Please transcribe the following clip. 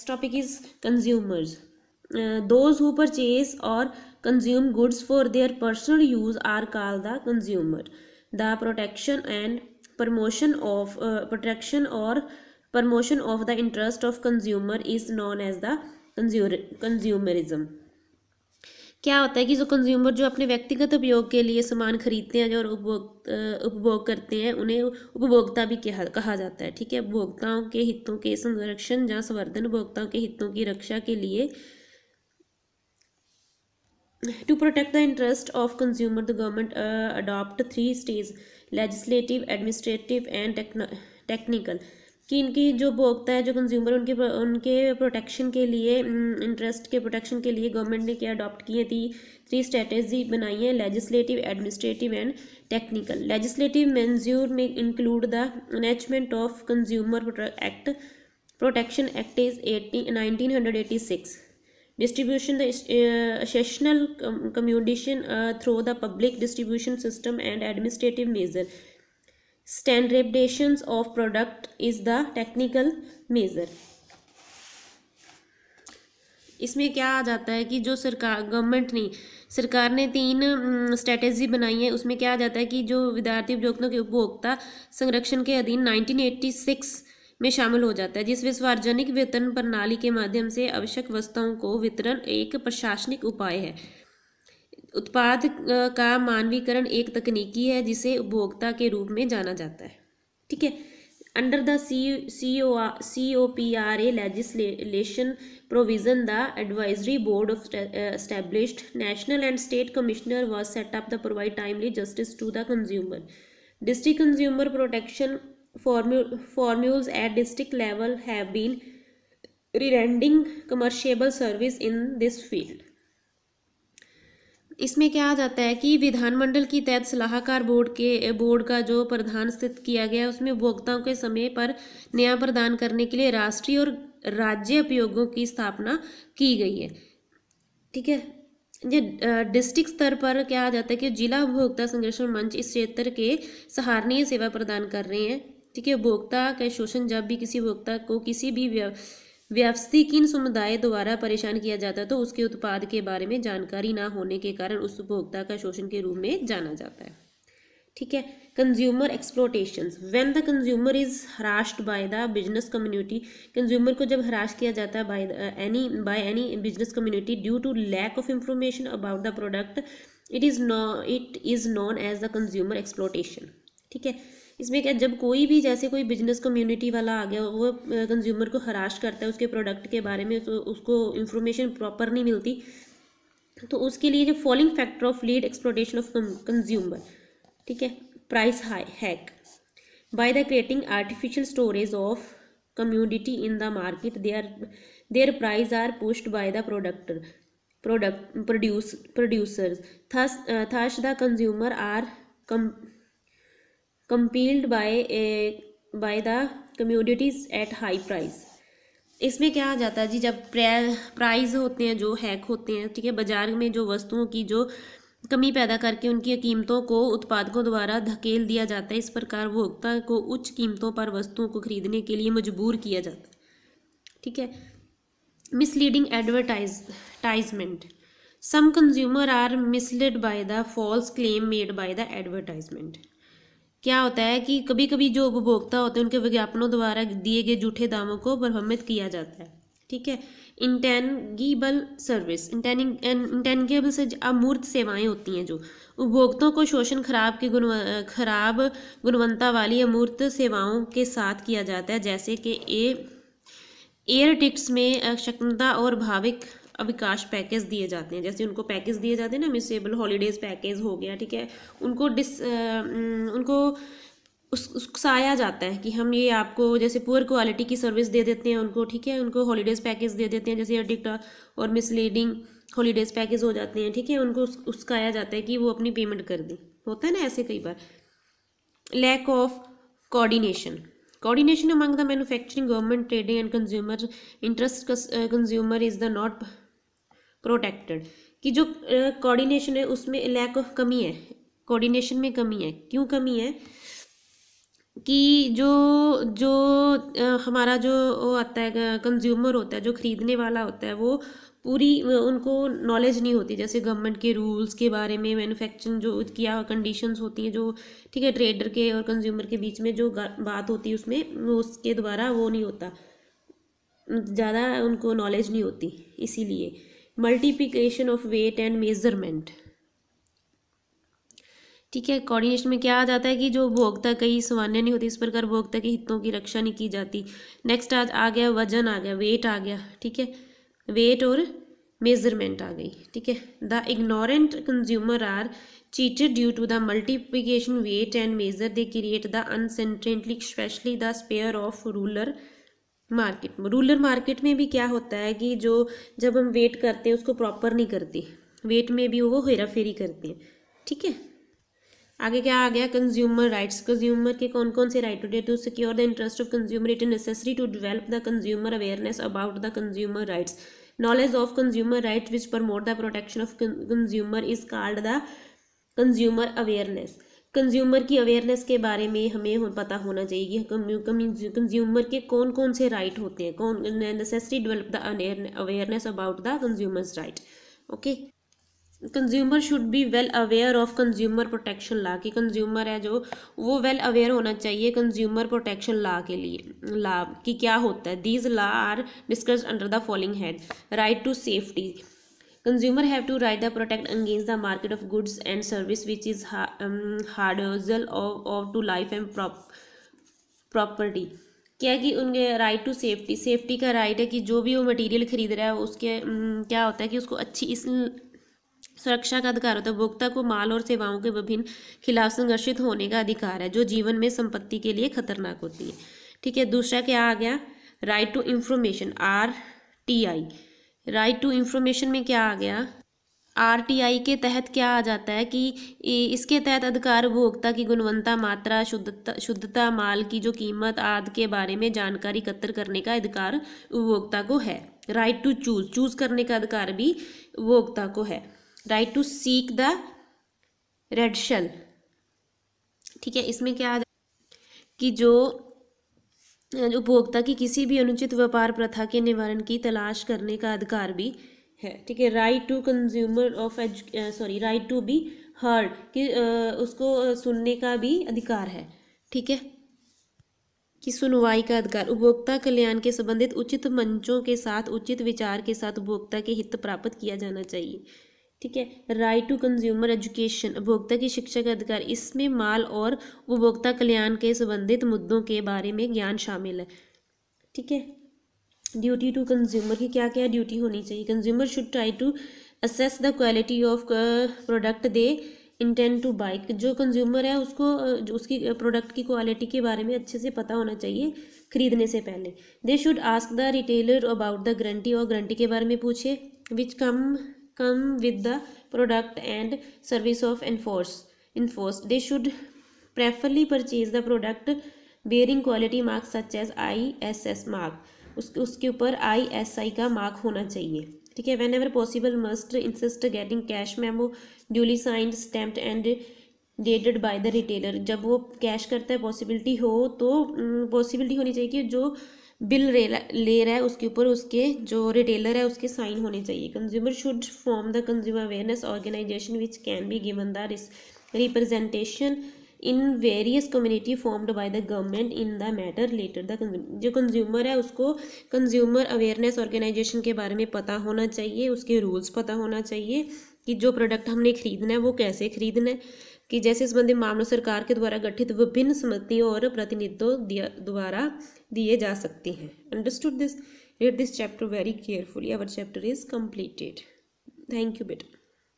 next topic is consumers those who purchase और consume goods for their personal use are call the consumer the protection and promotion of protection और promotion of the interest of consumer is known as the consumer consumerism क्या होता है कि जो consumer जो अपने व्यक्तिगत उपयोग के लिए सामान खरीदते हैं और उपभोग उपभोग करते हैं उन्हें उपभोक्ता भी कहा कहा जाता है ठीक है उपभोक्ताओं के हितों के संरक्षण या संवर्धन उपभोक्ताओं के हितों की रक्षा के लिए to protect the interest of consumer the government adopt three stage legislative administrative and technical कि इनकी जो उपभोक्ता है जो कंज्यूमर उनके उनके प्रोटेक्शन के लिए इंटरेस्ट के प्रोटेक्शन के लिए गवर्नमेंट ने क्या अडॉप्ट किए थी थ्री स्ट्रेटेजी बनाई है legislative administrative and technical legislative measure में include the enactment of consumer act protection act is nineteen hundred eighty six the essential uh, through the public distribution system and administrative measure standardizations of product is the technical measure इसमें क्या आ जाता है कि जो सरकार government ने सरकार ने तीन स्ट्रेटेजी बनाई है उसमें क्या आ जाता है कि जो विद्यार्थी उपभोक्ता के उपभोक्ता संरक्षण के अधीन 1986 में शामिल हो जाता है जिसमें सार्वजनिक वितरण प्रणाली के माध्यम से आवश्यक वस्तुओं को वितरण एक प्रशासनिक उपाय है उत्पाद का मानवीकरण एक तकनीकी है जिसे उपभोक्ता के रूप में जाना जाता है ठीक है under the C C O C O P R A legislation provision the advisory board of established national and state commissioner was set up the provide timely justice to the consumer district consumer protection forums at district level have been rendering commercial service in this field इसमें क्या आ जाता है कि विधानमंडल की तहत सलाहकार board के बोर्ड का जो प्रधान स्थित किया गया है उसमें उपभोक्ताओं के समय पर न्याय प्रदान करने के लिए राष्ट्रीय और राज्य उपयोगों की स्थापना की गई है ठीक है ये डिस्ट्रिक्ट स्तर पर क्या आ जाता है कि जिला उपभोक्ता संरक्षण मंच इस क्षेत्र के सहारनीय सेवा प्रदान कर रहे हैं ठीक है उपभोक्ता का शोषण जब भी किसी उपभोक्ता को किसी भी व्यव व्यवस्थिकीन समुदाय द्वारा परेशान किया जाता है तो उसके उत्पाद के बारे में जानकारी ना होने के कारण उस उपभोक्ता का शोषण के रूप में जाना जाता है ठीक है consumer exploitation when the consumer is harassed by the business community consumer को जब हराश किया जाता है by any by any business community due to lack of information about the product it is no it is known as the consumer exploitation ठीक है इसमें क्या जब कोई भी जैसे कोई बिजनेस कम्युनिटी वाला आ गया वो कंज्यूमर को हराश करता है उसके प्रोडक्ट के बारे में तो उसको इन्फॉर्मेशन प्रॉपर नहीं मिलती तो उसके लिए जो following factor of lead exploitation of consumer ठीक है price high hike by the creating artificial storage of community in the market they are their price are pushed by the producer product produce producers thus uh, the consumer are come compelled by by the commodities at high price इसमें क्या आ जाता है जी जब price होते हैं जो hack होते हैं ठीक है बाजार में जो वस्तुओं की जो कमी पैदा करके उनकी कीमतों को उत्पादकों द्वारा धकेल दिया जाता है इस प्रकार उपभोक्ता को उच्च कीमतों पर वस्तुओं को खरीदने के लिए मजबूर किया जाता ठीक है misleading advertisement some consumer are misled by the false claim made by the advertisement क्या होता है कि कभी कभी जो उपभोक्ता होते हैं उनके विज्ञापनों द्वारा दिए गए जूठे दामों को भ्रमित किया जाता है ठीक है इंटेनगीबल सर्विस इंटेनिंग इंटेनगेबल से अमूर्त सेवाएं होती हैं जो उपभोक्ताओं को शोषण खराब की गुण खराब गुणवत्ता वाली अमूर्त सेवाओं के साथ किया जाता है जैसे कि ए एयर टिक्स में अक्षमता और भाविक अविकाश पैकेज दिए जाते हैं जैसे उनको पैकेज दिए जाते हैं ना मिसेबल हॉलीडेज पैकेज हो गया ठीक है उनको डिस उनको उस उकसाया जाता है कि हम ये आपको जैसे पुअर क्वालिटी की सर्विस दे देते हैं उनको ठीक है उनको हॉलीडेज़ पैकेज दे देते हैं जैसे एडिक्ट और मिसलीडिंग हॉलीडेज़ पैकेज हो जाते हैं ठीक है उनको उकसाया उसकाया जाता है कि वो अपनी पेमेंट कर दें होता है ना ऐसे कई बार lack of coordination coordination among the manufacturing government trading and consumer interest consumer is the not protected कि जो कोऑर्डिनेशन है उसमें लैक ऑफ कमी है कोऑर्डिनेशन में कमी है क्यों कमी है कि जो जो हमारा जो वो आता है कंज्यूमर होता है जो ख़रीदने वाला होता है वो पूरी उनको नॉलेज नहीं होती जैसे गवर्नमेंट के रूल्स के बारे में मैन्युफैक्चरिंग जो किया कंडीशंस होती हैं जो ठीक है ट्रेडर के और कंज्यूमर के बीच में जो बात होती है उसमें उसके द्वारा वो नहीं होता ज़्यादा उनको नॉलेज नहीं होती इसीलिए multiplication of weight and measurement ठीक है कोऑर्डिनेशन में क्या आ जाता है कि जो उपभोक्ता कई सामान्य नहीं होती इस प्रकार उपभोक्ता के हितों की रक्षा नहीं की जाती नेक्स्ट आज आ गया वजन आ गया वेट आ गया ठीक है वेट और मेजरमेंट आ गई ठीक है the ignorant consumer are cheated due to the multiplication weight and measure they create the uncertainty specially the sphere of ruler market में रूरल मार्केट में भी क्या होता है कि जो जब हम वेट करते हैं उसको प्रॉपर नहीं करते वेट में भी वो हेरा फेरी करते हैं ठीक है आगे क्या आ गया कंज्यूमर राइट्स कंज्यूमर के कौन कौन से राइट होते हैं to secure the interest of consumer it is necessary to develop the consumer awareness about the consumer rights knowledge of consumer rights which promote the protection of consumer is called the consumer awareness consumer की awareness के बारे में हमें पता होना चाहिए कि consumer के कौन कौन से राइट होते हैं कौन necessary develop the awareness about the consumers right okay consumer should be well aware of consumer protection law कि कंज्यूमर है जो वो वेल well अवेयर होना चाहिए कंज्यूमर प्रोटेक्शन लॉ के लिए ला कि क्या होता है these law are discussed under the following head right to safety consumer have to right the protect against the market of goods and service which is ha to life and property क्या कि उनके right to safety safety का right है कि जो भी वो material खरीद रहा है उसके क्या होता है कि उसको अच्छी इस सुरक्षा का अधिकार होता है उपभोक्ता को माल और सेवाओं के विभिन्न खिलाफ संघर्षित होने का अधिकार है जो जीवन में संपत्ति के लिए खतरनाक होती है ठीक है दूसरा क्या आ गया right to information R T I right to information में क्या आ गया आरटीआई के तहत क्या आ जाता है कि इसके तहत अधिकार उपभोक्ता की गुणवत्ता मात्रा शुद्धता शुद्धता माल की जो कीमत आदि के बारे में जानकारी एकत्र करने का अधिकार उपभोक्ता को है राइट टू चूज चूज करने का अधिकार भी उपभोक्ता को है right to seek the redressal ठीक है इसमें क्या आ जा कि जो उपभोक्ता की किसी भी अनुचित व्यापार प्रथा के निवारण की तलाश करने का अधिकार भी है ठीक है राइट टू कंज्यूमर ऑफ एजु sorry right to be heard कि उसको सुनने का भी अधिकार है ठीक है कि सुनवाई का अधिकार उपभोक्ता कल्याण के संबंधित उचित मंचों के साथ उचित विचार के साथ उपभोक्ता के हित प्राप्त किया जाना चाहिए ठीक है राइट टू कंज्यूमर एजुकेशन उपभोक्ता की शिक्षा का अधिकार इसमें माल और उपभोक्ता कल्याण के संबंधित मुद्दों के बारे में ज्ञान शामिल है ठीक है ड्यूटी टू कंज्यूमर की क्या क्या ड्यूटी होनी चाहिए consumer should try to assess the quality of product they intent to buy जो कंज्यूमर है उसको जो uh, उसकी प्रोडक्ट uh, की क्वालिटी के बारे में अच्छे से पता होना चाहिए खरीदने से पहले they should ask the retailer about the guarantee और गारंटी के बारे में पूछे विच कम come with the product and service of enforce enforce they should preferably purchase the product bearing quality mark such as ISS mark उस, उसके ऊपर I S I का mark होना चाहिए ठीक है whenever possible must insist getting cash memo duly signed stamped and dated by the retailer जब वो कैश करता है पॉसिबिलिटी हो तो पॉसिबिलिटी होनी चाहिए कि जो बिल ले रहा है उसके ऊपर उसके जो रिटेलर है उसके साइन होने चाहिए consumer should form the consumer awareness organisation which can be given the representation in various community formed by the government in the matter related the जो कंज्यूमर है उसको कंज्यूमर अवेयरनेस ऑर्गेनाइजेशन के बारे में पता होना चाहिए उसके रूल्स पता होना चाहिए कि जो प्रोडक्ट हमने खरीदना है वो कैसे खरीदना है कि जैसे संबंधित मामलों सरकार के द्वारा गठित विभिन्न समितियों और प्रतिनिधित्व द्वारा दिए जा सकते हैं understood this read this chapter very carefully our chapter is completed thank you बेटा